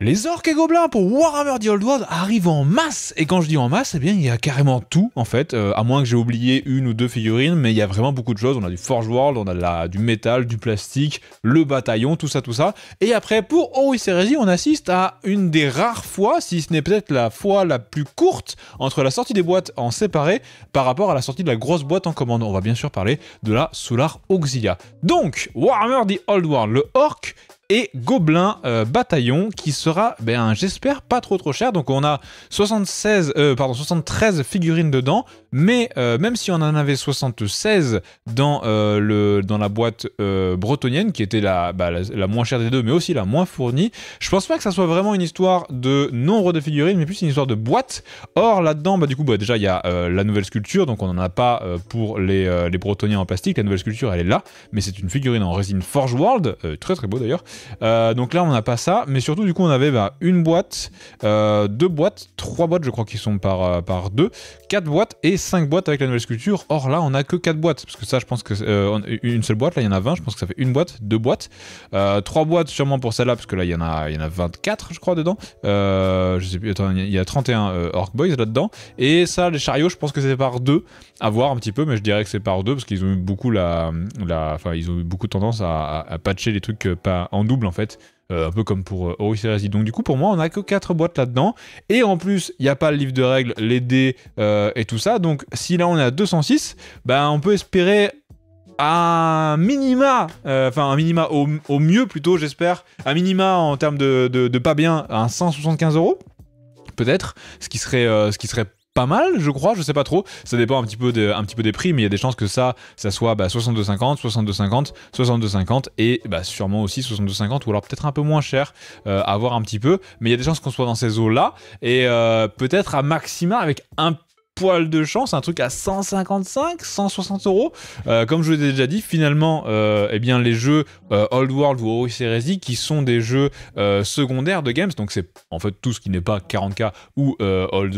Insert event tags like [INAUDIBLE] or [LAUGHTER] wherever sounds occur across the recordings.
Les orques et gobelins pour Warhammer The Old World arrivent en masse, et quand je dis en masse, eh bien il y a carrément tout en fait, euh, à moins que j'ai oublié une ou deux figurines, mais il y a vraiment beaucoup de choses, on a du Forge World, on a du métal, du plastique, le bataillon, tout ça, tout ça, et après pour Horus Heresy, on assiste à une des rares fois, si ce n'est peut-être la fois la plus courte, entre la sortie des boîtes en séparé par rapport à la sortie de la grosse boîte en commande, on va bien sûr parler de la Solar Auxilia. Donc, Warhammer The Old World, le orc et Gobelin euh, Bataillon qui sera, ben, j'espère, pas trop trop cher. Donc on a 76, euh, pardon, 73 figurines dedans, mais euh, même si on en avait 76 dans, le, dans la boîte bretonienne, qui était bah, la, la, moins chère des deux, mais aussi la moins fournie, je pense pas que ça soit vraiment une histoire de nombre de figurines, mais plus une histoire de boîte. Or là-dedans, bah, du coup, bah, déjà il y a la nouvelle sculpture, donc on n'en a pas pour les, les bretoniens en plastique, la nouvelle sculpture elle est là, mais c'est une figurine en résine Forge World, très très beau d'ailleurs. Euh, donc là, on n'a pas ça, mais surtout, du coup, on avait bah, une boîte, euh, deux boîtes, trois boîtes, je crois qu'ils sont par, euh, par deux, quatre boîtes et cinq boîtes avec la nouvelle sculpture. Or là, on a que quatre boîtes, parce que ça, je pense que une seule boîte, là, il y en a 20, je pense que ça fait une boîte, deux boîtes, trois boîtes sûrement pour celle-là, parce que là, il y, en a, il y en a 24, je crois, dedans. je sais plus, attends, il y a 31 Orc Boys là-dedans. Et ça, les chariots, je pense que c'était par deux, à voir un petit peu, mais je dirais que c'est par deux, parce qu'ils ont eu beaucoup la. enfin, ils ont eu beaucoup tendance à, à patcher les trucs pas en double en fait. Euh, un peu comme pour euh, et Donc du coup, pour moi, on a que 4 boîtes là-dedans. Et en plus, il n'y a pas le livre de règles, les dés euh, et tout ça. Donc si là on est à 206, ben on peut espérer un minima, enfin un minima au, mieux plutôt, j'espère, un minima en termes de, de, pas bien, un 175 euros peut-être, ce qui serait, ce qui serait pas mal, je crois, je sais pas trop. Ça dépend un petit peu, un petit peu des prix, mais il y a des chances que ça, ça soit bah, 62,50, 62,50, 62,50 et bah, sûrement aussi 62,50 ou alors peut-être un peu moins cher euh, à voir un petit peu. Mais il y a des chances qu'on soit dans ces eaux-là et euh, peut-être à maxima avec un poil de chance, un truc à 155, 160 euros. Euh, comme je vous l'ai déjà dit, finalement, euh, eh bien, les jeux euh, Old World ou Horus Heresy, qui sont des jeux secondaires de games, donc c'est en fait tout ce qui n'est pas 40K ou, Old,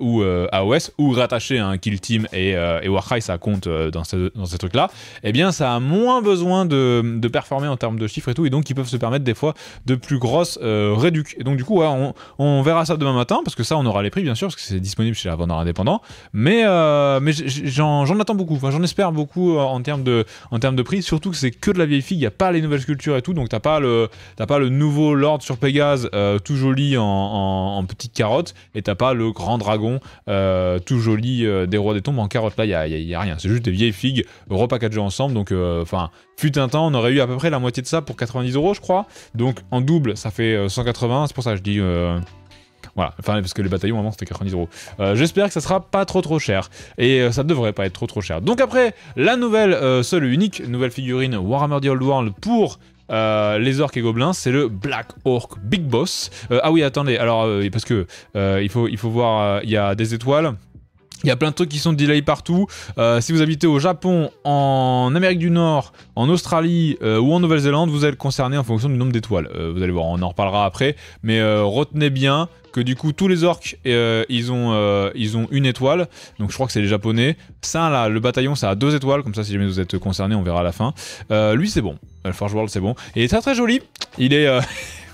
ou AOS, ou rattaché à un Kill Team et, et Warcry, ça compte dans, ces trucs-là, eh bien, ça a moins besoin de, performer en termes de chiffres et tout, et donc ils peuvent se permettre des fois de plus grosses réductions. Et donc, du coup, on, verra ça demain matin, parce que ça, on aura les prix, bien sûr, parce que c'est disponible chez la vendeur Indépendante mais, euh, j'en attends beaucoup. j'en espère beaucoup euh, en termes de, prix. Surtout que c'est que de la vieille figue. Il n'y a pas les nouvelles sculptures et tout. Donc, t'as pas le, pas le nouveau Lord sur Pégase euh, tout joli en, petite carotte. Et t'as pas le grand dragon tout joli des rois des tombes en carotte. Là, il n'y a, rien. C'est juste des vieilles figues repackagées ensemble. Donc, enfin, fut un temps, on aurait eu à peu près la moitié de ça pour 90 euros, je crois. Donc, en double, ça fait 180. C'est pour ça que je dis. Voilà, enfin parce que les bataillons avant c'était 90 euros. Euh, j'espère que ça sera pas trop trop cher et ça euh, ça devrait pas être trop trop cher. Donc après la nouvelle euh, seule seule unique nouvelle figurine Warhammer The Old World pour les orques et gobelins, c'est le Black Orc Big Boss. ah oui, attendez, alors parce que il faut il faut voir il y a des étoiles. Il y a plein de trucs qui sont delay partout. Euh, si vous habitez au Japon, en Amérique du Nord, en Australie euh, ou en Nouvelle-Zélande, vous allez êtes concerné en fonction du nombre d'étoiles. Euh, vous allez voir, on en reparlera après. Mais retenez bien que du coup, tous les orques, ils, ont, ils ont une étoile. Donc je crois que c'est les Japonais. Ça, là, le bataillon, ça a deux étoiles. Comme ça, si jamais vous êtes concerné, on verra à la fin. lui, c'est bon. Le Forge World, c'est bon. Et il est très très joli. Il est... [LAUGHS]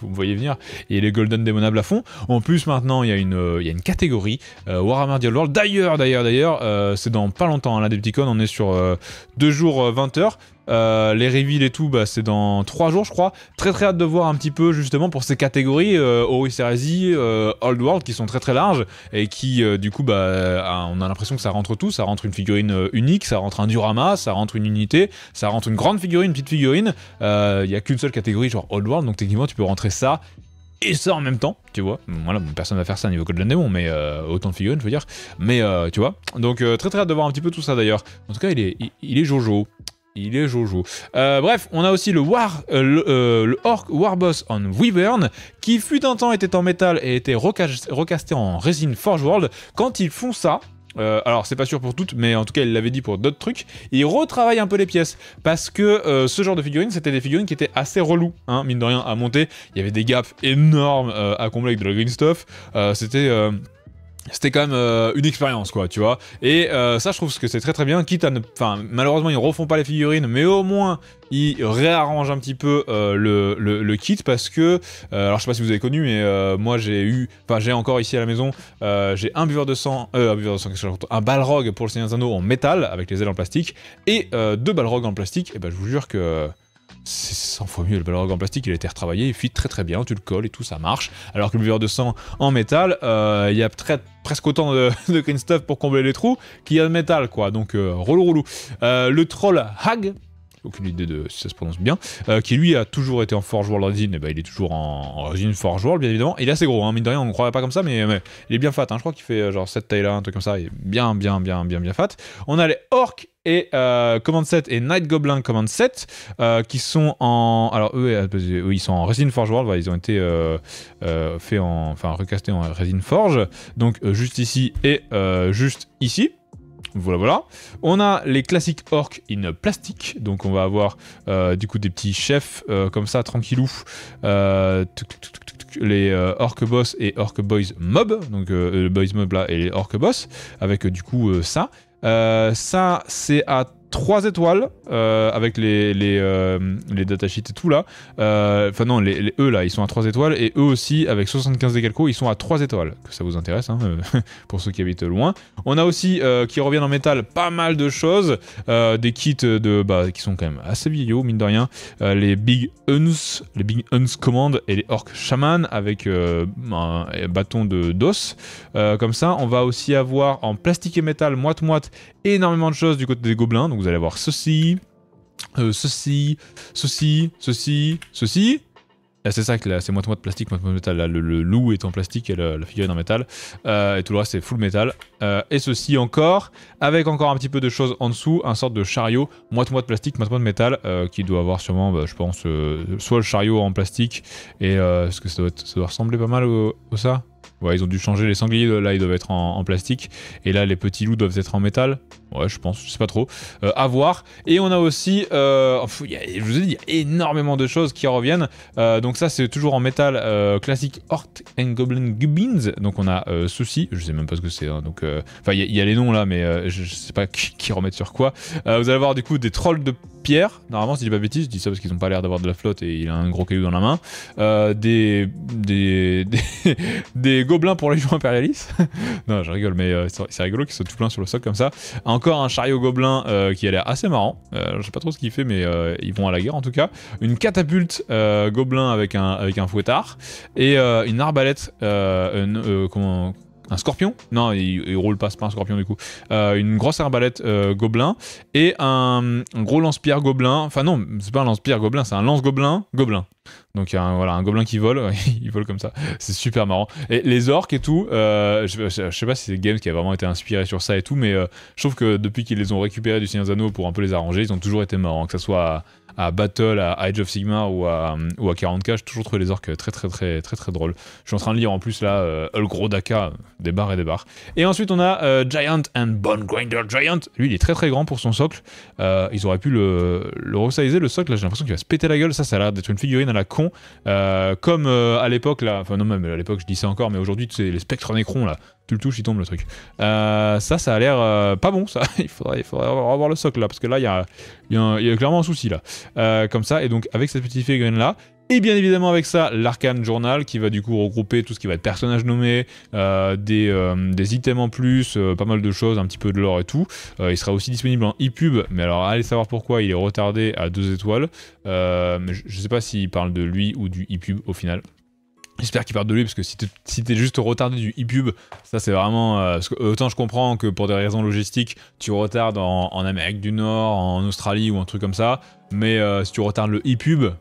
vous voyez venir, et les Golden démonables à fond. En plus, maintenant, il y, a une, euh, catégorie euh, Warhammer Dial World. D'ailleurs, d'ailleurs, d'ailleurs, euh, c'est dans pas longtemps, À hein, la on est sur 2 jours 20 heures. Euh, les reveals et tout, bah, c'est dans 3 jours, je crois. Très très hâte de voir un petit peu justement pour ces catégories euh, euh Old World qui sont très très larges et qui euh, du coup, bah, on a l'impression que ça rentre tout. Ça rentre une figurine unique, ça rentre un diorama, ça rentre une unité, ça rentre une grande figurine, une petite figurine. Il n'y a qu'une seule catégorie, genre Old World, donc techniquement tu peux rentrer ça et ça en même temps, tu vois. Voilà, personne va faire ça au niveau Code Demon, mais autant de figurines, je veux dire. Mais tu vois, donc très très hâte de voir un petit peu tout ça d'ailleurs. En tout cas, il est, il est jojo. Il est Jojo. Euh, bref, on a aussi le War, euh, euh, Orc Warboss on Wyvern, qui fut un temps était en métal et était recasté en résine Forge World. Quand ils font ça, alors c'est pas sûr pour toutes, mais en tout cas il l'avait dit pour d'autres trucs, ils retravaillent un peu les pièces, parce que ce genre de figurines, c'était des figurines qui étaient assez relou, hein, mine de rien, à monter, il y avait des gaps énormes à combler avec de la green stuff, c'était c'était quand même euh, une expérience quoi tu vois et euh, ça je trouve que c'est très très bien quitte à enfin malheureusement ils refont pas les figurines mais au moins ils réarrangent un petit peu euh, le, le, kit parce que alors je sais pas si vous avez connu mais moi j'ai eu enfin j'ai encore ici à la maison j'ai un buveur de sang un buveur de sang un balrog pour le Seigneur des Anneaux en métal avec les ailes en plastique et deux balrogs en plastique et ben je vous jure que c'est 100 fois mieux. Le Balrog en plastique, il a été retravaillé, il fuit très très bien, tu le colles et tout, ça marche. Alors que le de sang en métal, euh, il y a presque autant de, [LAUGHS] de, green stuff pour combler les trous qu'il y a de métal, quoi. Donc, euh, relou euh, le troll Hag, aucune idée de si ça se prononce bien, euh, qui lui a toujours été en Forge World Resin, et bah, il est toujours en, Resin Forge World bien évidemment, il est assez gros, hein, mine de rien on ne croirait pas comme ça, mais, mais il est bien fat, hein, je crois qu'il fait euh, genre cette taille là, un truc comme ça, il est bien bien bien bien bien fat. On a les orcs et euh, Command 7 et Night Goblin Command 7 qui sont en alors eux, ils sont en Resin Forge World ils ont été en enfin recastés en Resin Forge donc juste ici et juste ici voilà, voilà. On a les classiques orcs in plastique. Donc on va avoir euh, du coup des petits chefs euh, comme ça, tranquillou. Euh, les orcs boss et orc boys mob. Donc le boys mob là et les orcs boss. Avec du coup ça. ça c'est à 3 étoiles euh, avec les, les, euh, les datasheets et tout là. Euh, enfin, non, les, eux là, ils sont à 3 étoiles et eux aussi, avec 75 décalcos ils sont à 3 étoiles. Que ça vous intéresse, hein, [LAUGHS] pour ceux qui habitent loin. On a aussi, qui reviennent en métal, pas mal de choses. des kits de, bah, qui sont quand même assez vieillots, mine de rien. les Big Huns, les Big Huns Command et les Orcs Shaman avec un bâton de d'os. comme ça, on va aussi avoir en plastique et métal, moite-moite, énormément de choses du côté des gobelins. Donc, vous allez avoir ceci, euh, ceci, ceci, ceci, ceci. c'est ça que là, c'est moitié de plastique, moitié de métal. Là, le, loup est en plastique et le, euh, la figurine en métal. Euh, et tout le reste, c'est full métal. et ceci encore, avec encore un petit peu de choses en dessous, un sorte de chariot, moitié de plastique, moitié de métal, qui doit avoir sûrement, bah, je pense, soit le chariot en plastique, et ce que ça doit, ça ressembler pas mal au, ça. Ouais, ils ont dû changer les sangliers, là, ils doivent être en, en plastique. Et là, les petits loups doivent être en métal. Ouais, je pense, je sais pas trop. Euh, à voir. Et on a aussi, euh, je vous ai dit, il y a énormément de choses qui reviennent. Euh, donc ça, c'est toujours en métal euh, classique Hort and Goblin Gubbins. Donc on a Souci, je sais même pas ce que c'est. Hein. donc, enfin, il y, a les noms là, mais je, sais pas [LAUGHS] qui, qui remettent sur quoi. vous allez avoir du coup des trolls de pierre. Normalement, si je dis pas bêtise, je dis ça parce qu'ils ont pas l'air d'avoir de la flotte et il a un gros caillou dans la main. des, [LAUGHS] des, des, gobelins pour les joueurs impérialistes. [LAUGHS] non, je rigole, mais c'est rigolo qu'ils soient tout plein sur le sol comme ça. Un, encore un chariot gobelin euh, qui a l'air assez marrant. Euh, je sais pas trop ce qu'il fait, mais euh, ils vont à la guerre en tout cas. Une catapulte gobelin avec un, avec un fouettard. Et une arbalète. un scorpion Non, il, roule pas, c'est pas un scorpion du coup. une grosse arbalète gobelin et un, un gros lance-pierre gobelin. Enfin non, c'est pas un lance-pierre gobelin, c'est un lance-gobelin gobelin. Donc un, voilà, un gobelin qui vole, [LAUGHS] il vole comme ça. C'est super marrant. Et les orques et tout, euh, je, sais pas si c'est Games qui a vraiment été inspiré sur ça et tout, mais euh, je trouve que depuis qu'ils les ont récupérés du Seigneur Zano pour un peu les arranger, ils ont toujours été marrants, hein, que ce soit à, Battle, à Age of Sigma ou à, ou à 40K, j'ai toujours trouvé les orques très très très très très, drôles. Je suis en train de lire en plus là euh, Hulk des barres et des barres. Et ensuite on a euh, Giant and Bone Grinder Giant. Lui il est très très grand pour son socle. ils auraient pu le, le le socle, là j'ai l'impression qu'il va se péter la gueule. Ça, ça a l'air d'être une figurine à la con euh, comme euh, à l'époque, là, enfin non, même à l'époque, je disais encore, mais aujourd'hui, c'est les spectres Necron, là. Tu le touches, il tombe le truc. Euh, ça, ça a l'air pas bon, ça. [LAUGHS] il faudrait, il avoir le socle, là, parce que là, il y a, clairement un souci, là. comme ça, et donc, avec cette petite figurine-là, et bien évidemment avec ça, l'Arcane Journal qui va du coup regrouper tout ce qui va être personnage nommé, euh, euh, des, items en plus, euh, pas mal de choses, un petit peu de l'or et tout. il sera aussi disponible en e-pub, mais alors allez savoir pourquoi il est retardé à 2 étoiles. je, ne sais pas s'il parle de lui ou du e-pub au final. J'espère qu'il parle de lui parce que si t'es si juste retardé du ePub, ça c'est vraiment. autant je comprends que pour des raisons logistiques, tu retardes en, Amérique du Nord, en Australie ou un truc comme ça. Mais si tu retardes le e-pub,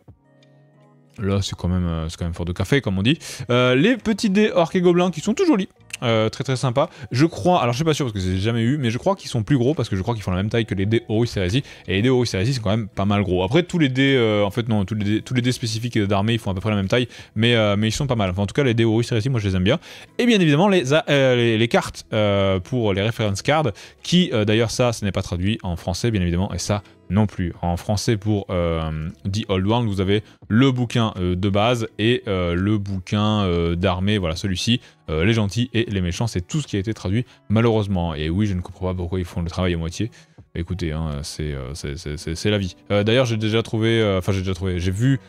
Là, c'est quand, même, euh, quand même fort de café, comme on dit. Euh, les petits dés orques et gobelins qui sont tout jolis. Euh, très très sympa. Je crois, alors je suis pas sûr parce que j'ai jamais eu, mais je crois qu'ils sont plus gros parce que je crois qu'ils font la même taille que les dés Horus Et les dés Horus sont quand même pas mal gros. Après, tous les dés, en fait, non, tous les dés, spécifiques d'armée, ils font à peu près la même taille, mais, mais ils sont pas mal. Enfin, en tout cas, les dés Horus moi je les aime bien. Et bien évidemment, les, les, les, cartes pour les reference cards, qui d'ailleurs, ça, ce n'est pas traduit en français, bien évidemment, et ça, non plus. En français, pour euh, The Old World, vous avez le bouquin euh, de base et euh, le bouquin d'armée, voilà celui-ci, Les gentils et les méchants, c'est tout ce qui a été traduit malheureusement. Et oui, je ne comprends pas pourquoi ils font le travail à moitié. Écoutez, hein, c'est la vie. D'ailleurs, j'ai déjà trouvé, enfin j'ai déjà trouvé, j'ai vu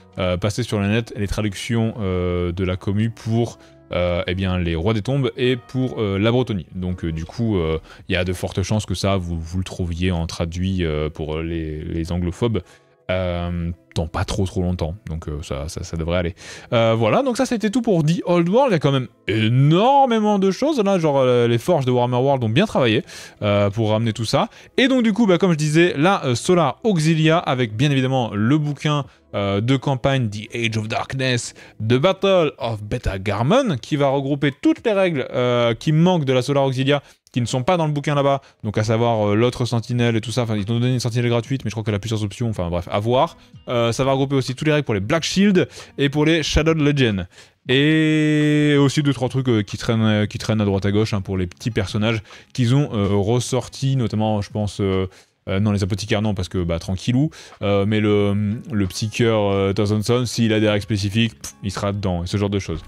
passer sur la net les traductions de la commu pour euh, eh bien, les rois des tombes et pour euh, la Bretonie. Donc euh, du coup, il y a de fortes chances que ça, vous, vous le trouviez en traduit pour les anglophobes. Euh, dans pas trop trop longtemps, donc euh, ça, ça, devrait aller. Euh, voilà, donc ça c'était tout pour The Old World, il y a quand même énormément de choses, là genre les forges de Warhammer World ont bien travaillé pour ramener tout ça, et donc du coup, bah, comme je disais, La Solar Auxilia, avec bien évidemment le bouquin de campagne The Age of Darkness, The Battle of Beta Garmon, qui va regrouper toutes les règles qui manquent de la Solar Auxilia, qui ne sont pas dans le bouquin là-bas, donc à savoir euh, l'autre sentinelle et tout ça. Enfin, ils t'ont donné une sentinelle gratuite, mais je crois qu'elle a plusieurs options. Enfin, bref, à voir. Euh, ça va regrouper aussi tous les règles pour les Black Shield et pour les Shadow Legends. Et aussi deux trois trucs euh, qui traînent qui traînent à droite à gauche hein, pour les petits personnages qu'ils ont ressortis, notamment je pense non les apothicaires non parce que bah tranquillou, mais le hum, le petit cœur s'il a des règles spécifiques, il sera dedans et ce genre de choses.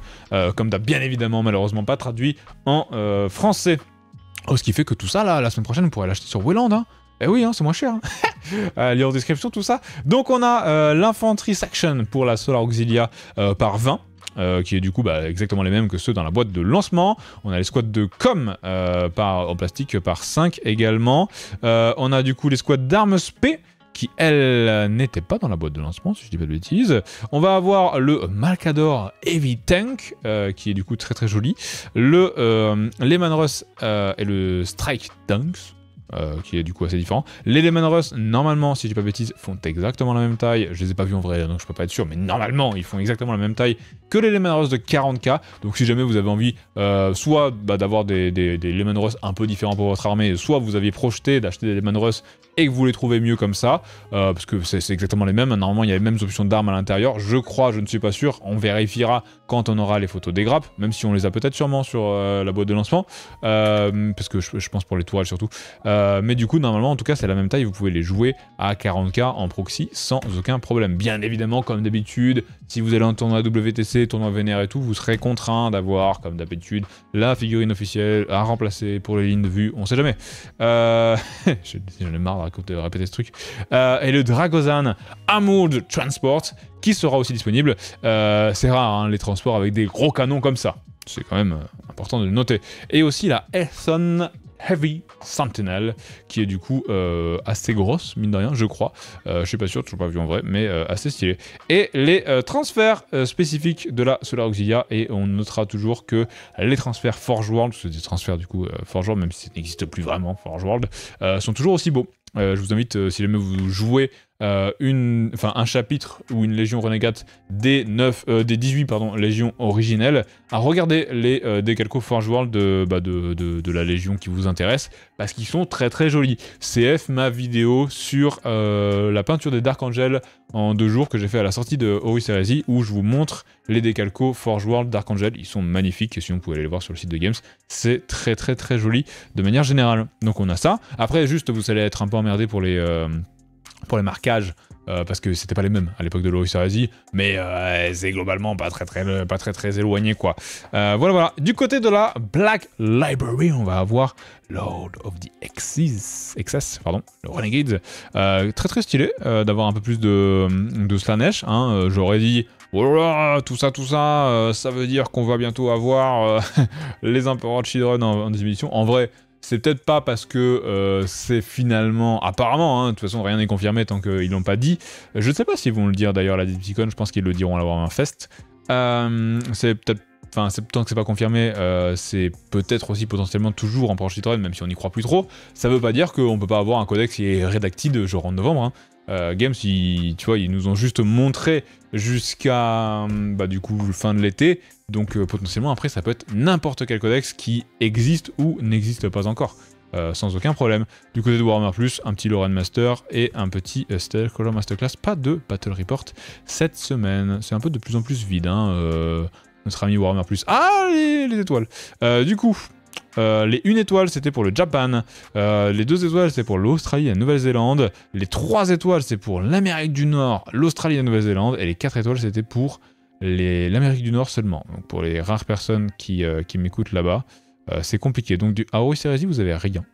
comme t'as bien évidemment malheureusement pas traduit en français. Oh, ce qui fait que tout ça, là, la semaine prochaine, on pourrait l'acheter sur Wayland. Hein. Eh oui, hein, c'est moins cher. Hein. [LAUGHS] euh, lien en description, tout ça. Donc on a l'Infantry euh, l'infanterie section pour la Solar Auxilia euh, par 20. Euh, qui est du coup bah, exactement les mêmes que ceux dans la boîte de lancement. On a les squads de com par, en plastique par 5 également. on a du coup les squads d'armes SP qui elle n'était pas dans la boîte de lancement, si je dis pas de bêtises. On va avoir le Malkador Heavy Tank, euh, qui est du coup très très joli, le euh, Lehman Russ euh, et le Strike Tanks, euh, qui est du coup assez différent. Les Lemon Russ normalement, si je dis pas bêtise, font exactement la même taille. Je les ai pas vus en vrai, donc je peux pas être sûr, mais normalement, ils font exactement la même taille que les Lemon Russ de 40k. Donc si jamais vous avez envie, euh, soit bah, d'avoir des, des, Lemon Russ un peu différents pour votre armée, soit vous aviez projeté d'acheter des Lemon Russ et que vous les trouvez mieux comme ça, euh, parce que c'est exactement les mêmes. Normalement, il y a les mêmes options d'armes à l'intérieur. Je crois, je ne suis pas sûr. On vérifiera quand on aura les photos des grappes, même si on les a peut-être sûrement sur la boîte de lancement, parce que je, pense pour les toiles surtout. Euh, mais du coup, normalement, en tout cas, c'est la même taille. Vous pouvez les jouer à 40k en proxy sans aucun problème. Bien évidemment, comme d'habitude, si vous allez en tournoi WTC, tournoi Vénère et tout, vous serez contraint d'avoir, comme d'habitude, la figurine officielle à remplacer pour les lignes de vue. On sait jamais. Euh... [LAUGHS] J'en ai marre de répéter ce truc. Euh, et le Dragozan de Transport qui sera aussi disponible. Euh, c'est rare, hein, les transports avec des gros canons comme ça. C'est quand même important de le noter. Et aussi la Ethan Heavy Sentinel, qui est du coup euh, assez grosse, mine de rien, je crois. Je euh, je suis pas sûr, toujours pas vu en vrai, mais euh, assez stylé. Et les transferts spécifiques de la Solar Auxilia, et on notera toujours que les transferts Forge World, c'est des transferts du coup Forge World, même si ça n'existe plus vraiment Forge World, sont toujours aussi beaux. je vous invite, si jamais vous jouez euh, une, enfin, un chapitre ou une légion renégate des, 9, euh, des 18 pardon, légions originelles, à regarder les euh, décalcos Forge World bah, de, de, de, la légion qui vous intéresse, parce qu'ils sont très très jolis. CF, ma vidéo sur la peinture des Dark Angel en deux jours que j'ai fait à la sortie de Horus Heresy, où je vous montre les décalcos Forge World Dark Angel, ils sont magnifiques, et si on pouvait aller les voir sur le site de Games, c'est très très très joli de manière générale. Donc on a ça. Après, juste, vous allez être un peu emmerdé pour les pour les marquages, euh, parce que c'était pas les mêmes à l'époque de Loris mais euh, c'est globalement pas très très, pas très, très éloigné quoi. Euh, voilà voilà. Du côté de la Black Library, on va avoir Lord of the Excess, pardon, le Renegade. très très stylé d'avoir un peu plus de, de Slanesh. Hein. J'aurais dit oh tout ça, tout ça, ça veut dire qu'on va bientôt avoir [LAUGHS] les empereurs Children en, en, éditions en vrai, c'est peut-être pas parce que euh, c'est finalement, apparemment, hein, de toute façon rien n'est confirmé tant qu'ils l'ont pas dit. Je ne sais pas s'ils vont le dire d'ailleurs la Dipticon, je pense qu'ils le diront à la Fest. Euh, c'est peut-être, enfin tant que c'est pas confirmé, euh, c'est peut-être aussi potentiellement toujours en proche même si on n'y croit plus trop. Ça veut pas dire qu'on peut pas avoir un codex qui est rédacté de genre en novembre. Hein. Euh, Games, ils, tu vois, ils nous ont juste montré jusqu'à hum, bah, du coup fin de l'été. Donc euh, potentiellement après, ça peut être n'importe quel codex qui existe ou n'existe pas encore. Euh, sans aucun problème. Du côté de Warhammer Plus, un petit Lauren Master et un petit Stellar Color Masterclass. Pas de Battle Report cette semaine. C'est un peu de plus en plus vide, hein, notre ami Warhammer Plus. Ah, les, les étoiles Du coup, euh, les 1 étoile, c'était pour le Japan. Euh, les 2 étoiles, c'est pour l'Australie et la Nouvelle-Zélande. Les 3 étoiles, c'est pour l'Amérique du Nord, l'Australie et la Nouvelle-Zélande. Et les 4 étoiles, c'était pour l'Amérique du Nord seulement. Donc pour les rares personnes qui, euh, m'écoutent là-bas, c'est compliqué. Donc du Aoi Cerezi, vous avez rien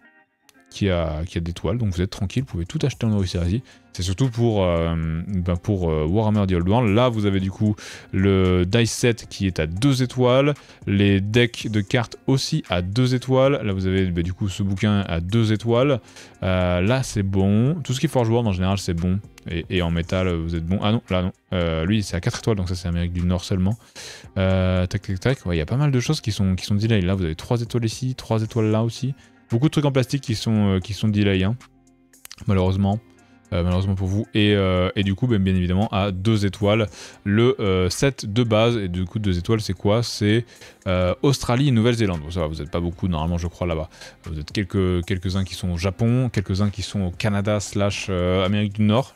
qui a, qui a des toiles, donc vous êtes tranquille, vous pouvez tout acheter en Oricérie. C'est surtout pour, euh, ben, pour euh, Warhammer The Old World. Là, vous avez du coup le dice set qui est à deux étoiles, les decks de cartes aussi à deux étoiles. Là, vous avez ben, du coup ce bouquin à deux étoiles. Euh, là, c'est bon. Tout ce qui est Forge World en général, c'est bon. Et, en métal, vous êtes bon. Ah non, là non. lui, c'est à 4 étoiles, donc ça, c'est Amérique du Nord seulement. tac, tac, tac. Il y a pas mal de choses qui sont, qui sont delay. Là, vous avez 3 étoiles ici, 3 étoiles là aussi. Beaucoup de trucs en plastique qui sont, euh, qui sont delay, hein. malheureusement. Euh, malheureusement pour vous. Et, euh, du coup, ben, bien évidemment, à deux étoiles, le set de base. Et du coup, deux étoiles, c'est quoi C'est Australie et Nouvelle-Zélande. Bon, ça vous n'êtes pas beaucoup, normalement, je crois, là-bas. Vous êtes quelques-uns qui sont au Japon, quelques-uns qui sont au Canada slash Amérique du Nord.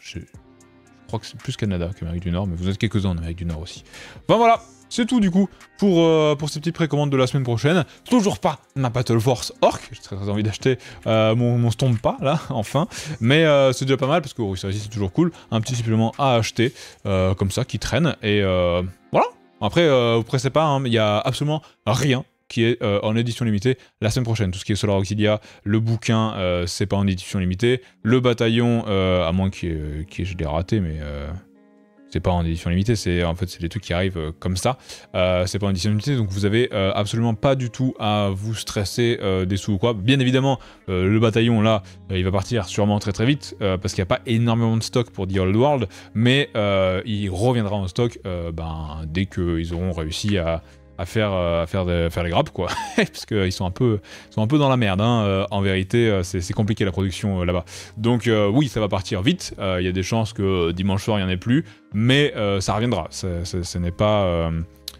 Je crois que c'est plus Canada qu'Amérique du Nord, mais vous êtes quelques-uns en Amérique du Nord aussi. Ben voilà, c'est tout du coup pour, euh, pour ces petites précommandes de la semaine prochaine. Toujours pas ma Battle Force Orc, j'ai très, très envie d'acheter euh, mon, mon pas, là, [LAUGHS] enfin. Mais euh, c'est déjà pas mal parce que oui, c'est toujours cool. Un petit supplément à acheter comme ça qui traîne et voilà. Après, vous pressez pas, hein, il n'y a absolument rien qui est euh, en édition limitée la semaine prochaine. Tout ce qui est Solar Auxilia, le bouquin, euh, c'est pas en édition limitée. Le bataillon, euh, à moins que, je l'ai raté, mais c'est pas en édition limitée, c'est en fait c'est des trucs qui arrivent comme ça. c'est pas en édition limitée, donc vous avez absolument pas du tout à vous stresser des sous ou quoi. Bien évidemment, le bataillon là, il va partir sûrement très très vite parce qu'il n'y a pas énormément de stock pour The Old World, mais il reviendra en stock ben, dès qu'ils auront réussi à à faire, euh, à faire, faire les grappes, quoi. [LAUGHS] Parce qu'ils sont, un peu, sont un peu dans la merde, hein. euh, En vérité, euh, c'est compliqué la production là-bas. Donc oui, ça va partir vite. Il y a des chances que dimanche soir, il n'y en ait plus. Mais ça reviendra. ce n'est pas...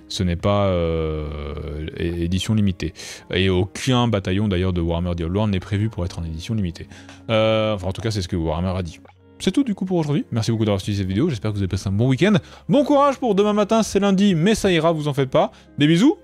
ce n'est pas édition limitée. Et aucun bataillon d'ailleurs de Warhammer Diablo n'est prévu pour être en édition limitée. enfin en tout cas c'est ce que Warhammer a dit c'est tout du coup pour aujourd'hui. Merci beaucoup d'avoir suivi cette vidéo. J'espère que vous avez passé un bon week-end. Bon courage pour demain matin, c'est lundi, mais ça ira, vous en faites pas. Des bisous